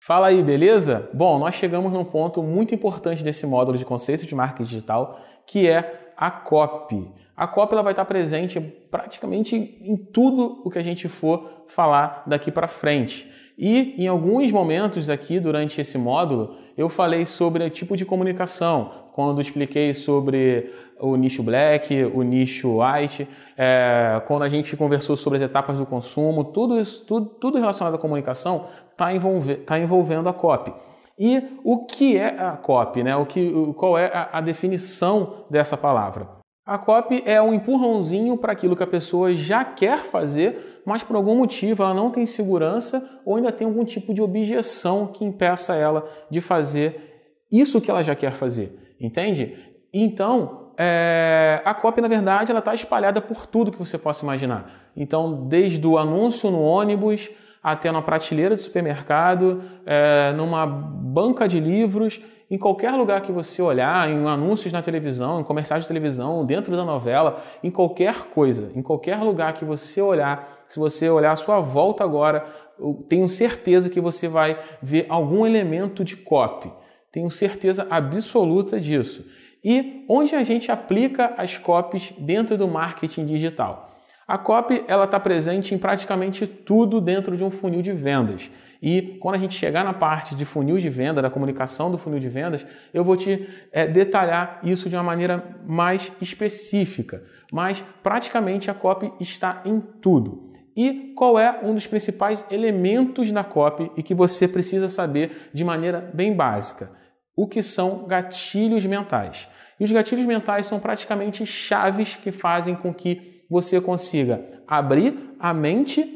Fala aí, beleza? Bom, nós chegamos num ponto muito importante desse módulo de conceito de marketing digital, que é a copy. A copy ela vai estar presente praticamente em tudo o que a gente for falar daqui para frente. E em alguns momentos aqui durante esse módulo, eu falei sobre o tipo de comunicação, quando expliquei sobre o nicho black, o nicho white, é, quando a gente conversou sobre as etapas do consumo, tudo isso, tudo, tudo relacionado à comunicação está envolve, tá envolvendo a COP. E o que é a COP, né? O que, qual é a, a definição dessa palavra? A copy é um empurrãozinho para aquilo que a pessoa já quer fazer, mas por algum motivo ela não tem segurança ou ainda tem algum tipo de objeção que impeça ela de fazer isso que ela já quer fazer, entende? Então, é... a copy, na verdade, ela está espalhada por tudo que você possa imaginar. Então, desde o anúncio no ônibus, até na prateleira de supermercado, é, numa banca de livros, em qualquer lugar que você olhar, em anúncios na televisão, em comerciais de televisão, dentro da novela, em qualquer coisa, em qualquer lugar que você olhar, se você olhar a sua volta agora, tenho certeza que você vai ver algum elemento de copy. Tenho certeza absoluta disso. E onde a gente aplica as copies dentro do marketing digital? A copy ela está presente em praticamente tudo dentro de um funil de vendas. E quando a gente chegar na parte de funil de venda, da comunicação do funil de vendas, eu vou te é, detalhar isso de uma maneira mais específica. Mas praticamente a copy está em tudo. E qual é um dos principais elementos da copy e que você precisa saber de maneira bem básica? O que são gatilhos mentais? E os gatilhos mentais são praticamente chaves que fazem com que você consiga abrir a mente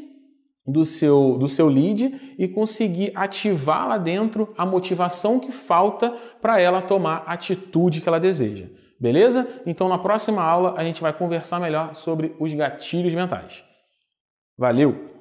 do seu, do seu lead e conseguir ativar lá dentro a motivação que falta para ela tomar a atitude que ela deseja. Beleza? Então na próxima aula a gente vai conversar melhor sobre os gatilhos mentais. Valeu!